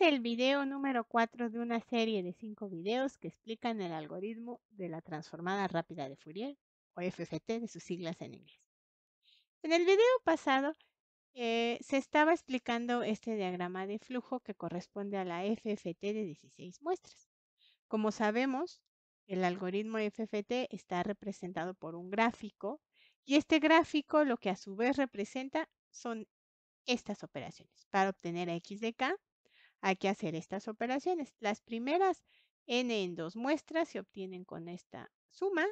el video número 4 de una serie de 5 videos que explican el algoritmo de la transformada rápida de Fourier, o FFT de sus siglas en inglés. En el video pasado eh, se estaba explicando este diagrama de flujo que corresponde a la FFT de 16 muestras. Como sabemos, el algoritmo FFT está representado por un gráfico y este gráfico lo que a su vez representa son estas operaciones. Para obtener a x de k, hay que hacer estas operaciones. Las primeras n en dos muestras se obtienen con esta suma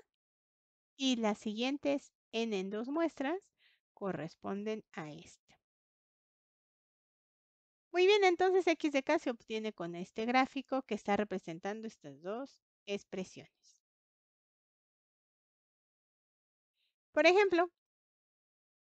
y las siguientes n en dos muestras corresponden a esta. Muy bien, entonces x de k se obtiene con este gráfico que está representando estas dos expresiones. Por ejemplo,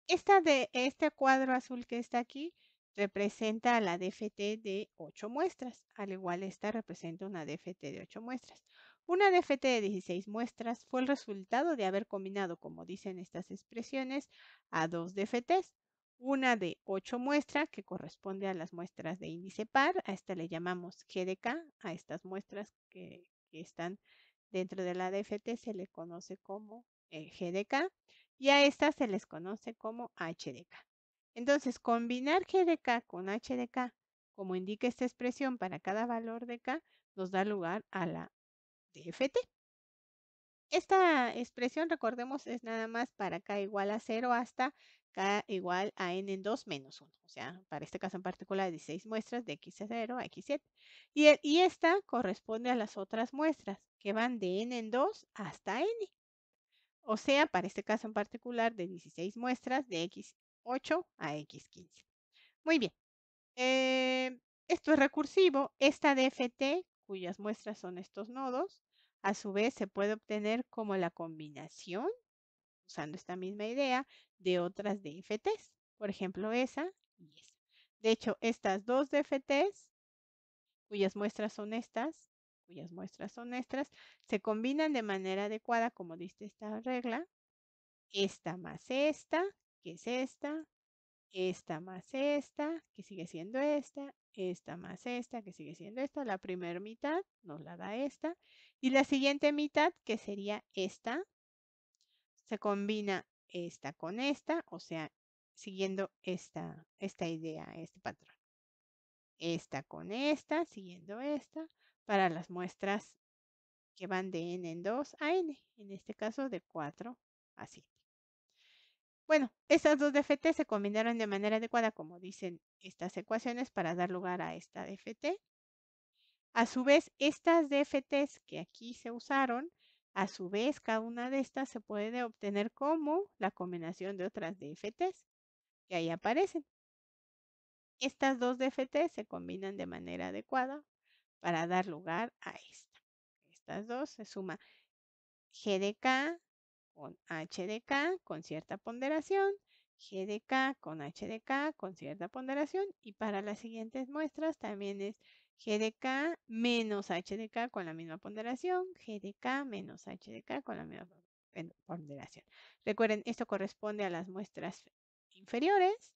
esta de este cuadro azul que está aquí representa la DFT de 8 muestras, al igual esta representa una DFT de 8 muestras. Una DFT de 16 muestras fue el resultado de haber combinado, como dicen estas expresiones, a dos DFTs, una de 8 muestras que corresponde a las muestras de índice par, a esta le llamamos GDK, a estas muestras que, están dentro de la DFT se le conoce como eh, GDK y a estas se les conoce como HDK. Entonces, combinar g de k con h de k, como indica esta expresión para cada valor de k, nos da lugar a la DFT. Esta expresión, recordemos, es nada más para k igual a 0 hasta k igual a n en 2 menos 1. O sea, para este caso en particular, 16 muestras de x0 a a x7. Y, e, y esta corresponde a las otras muestras, que van de n en 2 hasta n. O sea, para este caso en particular, de 16 muestras de x 8 a X15. Muy bien. Eh, esto es recursivo. Esta DFT, cuyas muestras son estos nodos, a su vez se puede obtener como la combinación, usando esta misma idea, de otras DFTs. Por ejemplo, esa y esa. De hecho, estas dos DFTs, cuyas muestras son estas, cuyas muestras son estas, se combinan de manera adecuada, como dice esta regla. Esta más esta que es esta, esta más esta, que sigue siendo esta, esta más esta, que sigue siendo esta. La primera mitad nos la da esta. Y la siguiente mitad, que sería esta, se combina esta con esta, o sea, siguiendo esta, esta idea, este patrón. Esta con esta, siguiendo esta, para las muestras que van de n en 2 a n, en este caso de 4 a 7. Bueno, estas dos DFT se combinaron de manera adecuada, como dicen estas ecuaciones, para dar lugar a esta DFT. A su vez, estas DFTs que aquí se usaron, a su vez, cada una de estas se puede obtener como la combinación de otras DFTs que ahí aparecen. Estas dos DFTs se combinan de manera adecuada para dar lugar a esta. Estas dos se suma GDK con HDK con cierta ponderación, g k con HDK con cierta ponderación y para las siguientes muestras también es g k menos HDK con la misma ponderación, g k menos HDK con la misma ponderación. Recuerden, esto corresponde a las muestras inferiores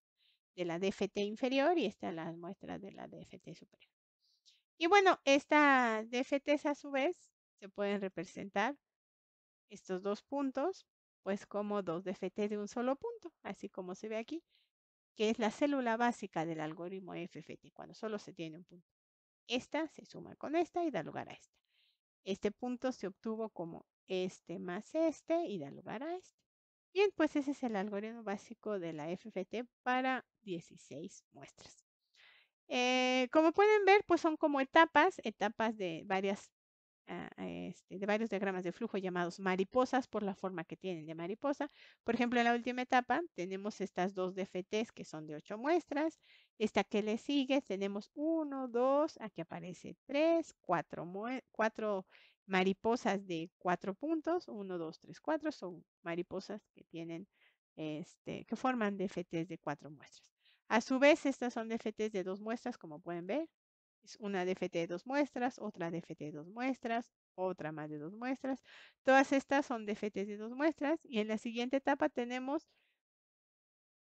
de la DFT inferior y esta las muestras de la DFT superior. Y bueno, estas DFTs a su vez se pueden representar estos dos puntos, pues como dos dft de un solo punto, así como se ve aquí, que es la célula básica del algoritmo FFT, cuando solo se tiene un punto. Esta se suma con esta y da lugar a esta. Este punto se obtuvo como este más este y da lugar a este. Bien, pues ese es el algoritmo básico de la FFT para 16 muestras. Eh, como pueden ver, pues son como etapas, etapas de varias este, de varios diagramas de flujo llamados mariposas por la forma que tienen de mariposa. Por ejemplo, en la última etapa tenemos estas dos DFTs que son de ocho muestras. Esta que le sigue tenemos uno, dos, aquí aparece tres, cuatro mariposas de cuatro puntos. Uno, dos, tres, cuatro son mariposas que tienen, este, que forman DFTs de cuatro muestras. A su vez, estas son DFTs de dos muestras, como pueden ver, una DFT de dos muestras, otra DFT de dos muestras, otra más de dos muestras. Todas estas son DFT de dos muestras y en la siguiente etapa tenemos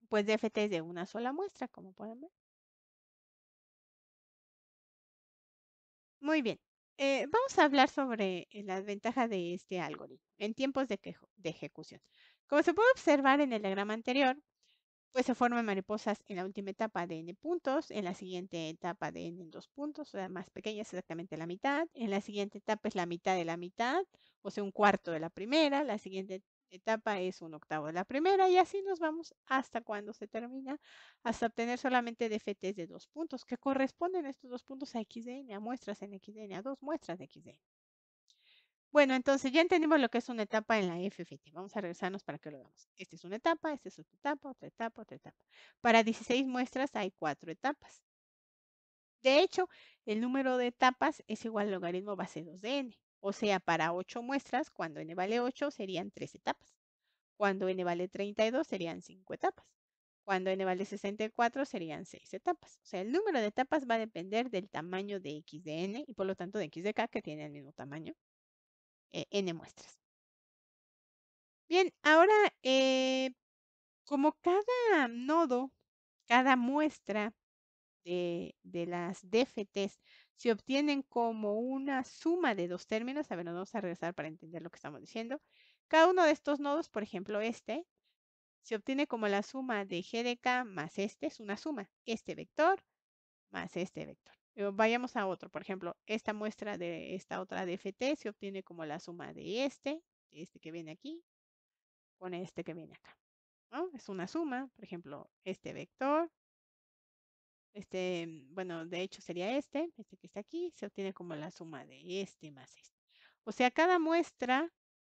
pues DFTs de una sola muestra, como pueden ver. Muy bien, eh, vamos a hablar sobre eh, las ventajas de este algoritmo en tiempos de, de ejecución. Como se puede observar en el diagrama anterior, pues se forman mariposas en la última etapa de n puntos, en la siguiente etapa de n en dos puntos, o sea, más pequeña es exactamente la mitad, en la siguiente etapa es la mitad de la mitad, o sea, un cuarto de la primera, la siguiente etapa es un octavo de la primera y así nos vamos hasta cuando se termina, hasta obtener solamente DFTs de dos puntos, que corresponden estos dos puntos a x de a muestras en x de a dos muestras de x bueno, entonces ya entendimos lo que es una etapa en la FFT. Vamos a regresarnos para que lo veamos. Esta es una etapa, esta es otra etapa, otra etapa, otra etapa. Para 16 muestras hay cuatro etapas. De hecho, el número de etapas es igual al logaritmo base 2 de n. O sea, para 8 muestras, cuando n vale 8, serían 3 etapas. Cuando n vale 32, serían 5 etapas. Cuando n vale 64, serían 6 etapas. O sea, el número de etapas va a depender del tamaño de x de n y por lo tanto de x de k, que tiene el mismo tamaño. Eh, N muestras. Bien, ahora, eh, como cada nodo, cada muestra de, de, las DFTs se obtienen como una suma de dos términos, a ver, nos vamos a regresar para entender lo que estamos diciendo. Cada uno de estos nodos, por ejemplo, este, se obtiene como la suma de g k más este, es una suma, este vector más este vector. Vayamos a otro, por ejemplo, esta muestra de esta otra DFT se obtiene como la suma de este, este que viene aquí, con este que viene acá. ¿no? Es una suma, por ejemplo, este vector, este, bueno, de hecho sería este, este que está aquí, se obtiene como la suma de este más este. O sea, cada muestra,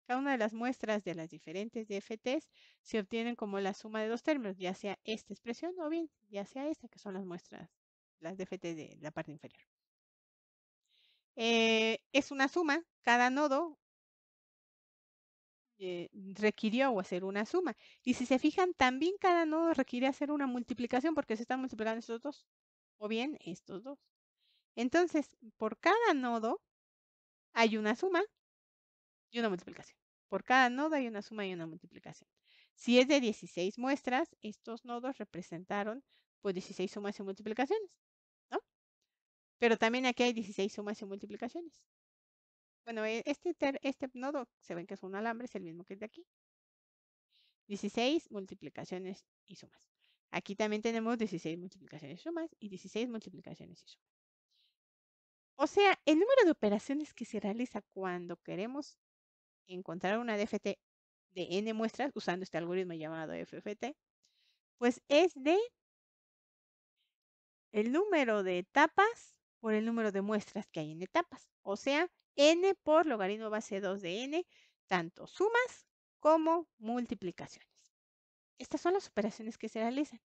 cada una de las muestras de las diferentes DFTs se obtienen como la suma de dos términos, ya sea esta expresión o bien ya sea esta, que son las muestras las DFT de la parte inferior. Eh, es una suma, cada nodo eh, requirió hacer una suma. Y si se fijan, también cada nodo requiere hacer una multiplicación porque se están multiplicando estos dos, o bien estos dos. Entonces, por cada nodo hay una suma y una multiplicación. Por cada nodo hay una suma y una multiplicación. Si es de 16 muestras, estos nodos representaron pues 16 sumas y multiplicaciones. Pero también aquí hay 16 sumas y multiplicaciones. Bueno, e, este, este nodo, se ven que es un alambre, es el mismo que el de aquí. 16 multiplicaciones y sumas. Aquí también tenemos 16 multiplicaciones y sumas y 16 multiplicaciones y sumas. O sea, el número de operaciones que se realiza cuando queremos encontrar una DFT de n muestras usando este algoritmo llamado FFT, pues es de el número de etapas por el número de muestras que hay en etapas, o sea, n por logaritmo base 2 de n, tanto sumas como multiplicaciones. Estas son las operaciones que se realizan.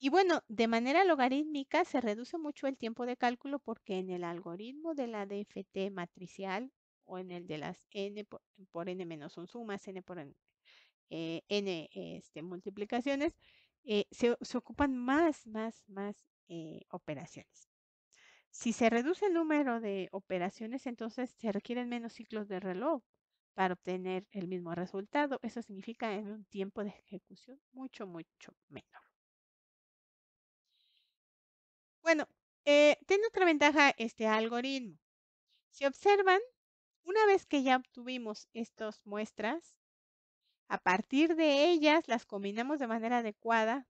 Y bueno, de manera logarítmica se reduce mucho el tiempo de cálculo porque en el algoritmo de la DFT matricial o en el de las n por, n menos son sumas, n por n, eh, este, multiplicaciones, eh, se, ocupan más, más, más eh, operaciones. Si se reduce el número de operaciones, entonces se requieren menos ciclos de reloj para obtener el mismo resultado. Eso significa en un tiempo de ejecución mucho, mucho menor. Bueno, eh, tiene otra ventaja este algoritmo. Si observan, una vez que ya obtuvimos estas muestras, a partir de ellas las combinamos de manera adecuada,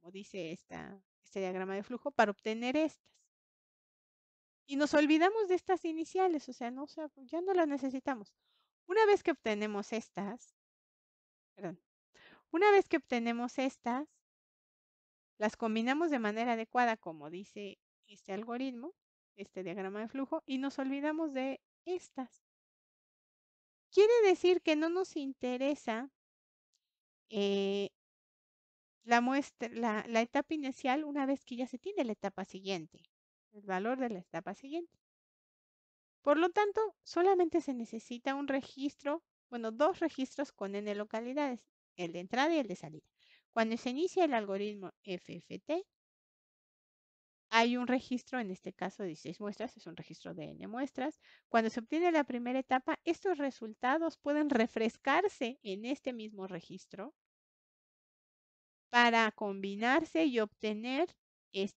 como dice esta este diagrama de flujo para obtener estas. Y nos olvidamos de estas iniciales, o sea, no, ya no las necesitamos. Una vez que obtenemos estas, perdón, una vez que obtenemos estas, las combinamos de manera adecuada, como dice este algoritmo, este diagrama de flujo, y nos olvidamos de estas. Quiere decir que no nos interesa eh, la, muestra, la, etapa inicial una vez que ya se tiene la etapa siguiente, el valor de la etapa siguiente. Por lo tanto, solamente se necesita un registro, bueno, dos registros con n localidades, el de entrada y el de salida. Cuando se inicia el algoritmo FFT, hay un registro, en este caso de 16 muestras, es un registro de n muestras. Cuando se obtiene la primera etapa, estos resultados pueden refrescarse en este mismo registro para combinarse y obtener este,